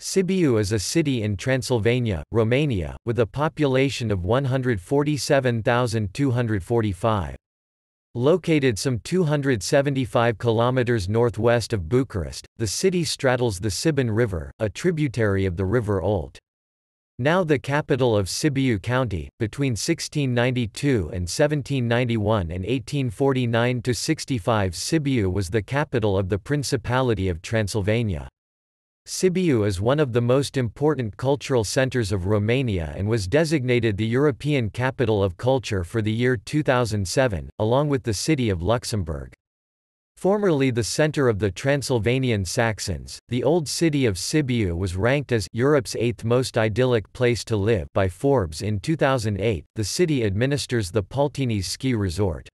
Sibiu is a city in Transylvania, Romania, with a population of 147,245. Located some 275 kilometers northwest of Bucharest, the city straddles the Sibin River, a tributary of the River Olt. Now the capital of Sibiu County, between 1692 and 1791 and 1849 to 65 Sibiu was the capital of the Principality of Transylvania. Sibiu is one of the most important cultural centers of Romania and was designated the European Capital of Culture for the year 2007, along with the city of Luxembourg. Formerly the center of the Transylvanian Saxons, the old city of Sibiu was ranked as Europe's eighth most idyllic place to live by Forbes in 2008. The city administers the Paltini's ski resort.